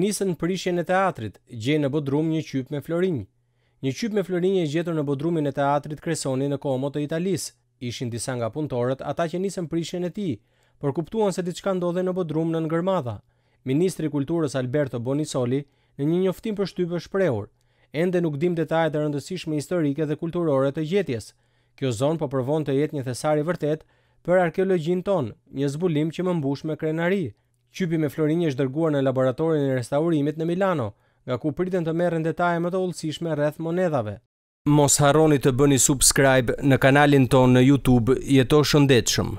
nisën prishjen e teatrit, gjej në Bodrum një qyp me Florinj. Një qyp me Florinj e gjetur në Bodrumin e teatrit Kresoni në Komo të Italisë. Ishin disa nga punëtorët ata që nisën prishjen e tij, por kuptuan se diçka ndodhe në Bodrum në ngërmada. Ministri i Kulturës Alberto Bonisoli në një njoftim për shtypë shprehur, ende nuk dim detajet e rëndësishme historike dhe kulturore të gjetjes. Kjo zonë po provon të jetë një thesari vërtet për arkeologjin tonë, një zbulim që më mbush me krenari, Qypi me Florini është dërguar në laboratorin e restaurimit në Milano, nga ku pritën të merren detaje më të ullësishme rreth monedhave. Mos harroni të bëni subscribe në kanalin ton në YouTube, jeto shëndetshëm.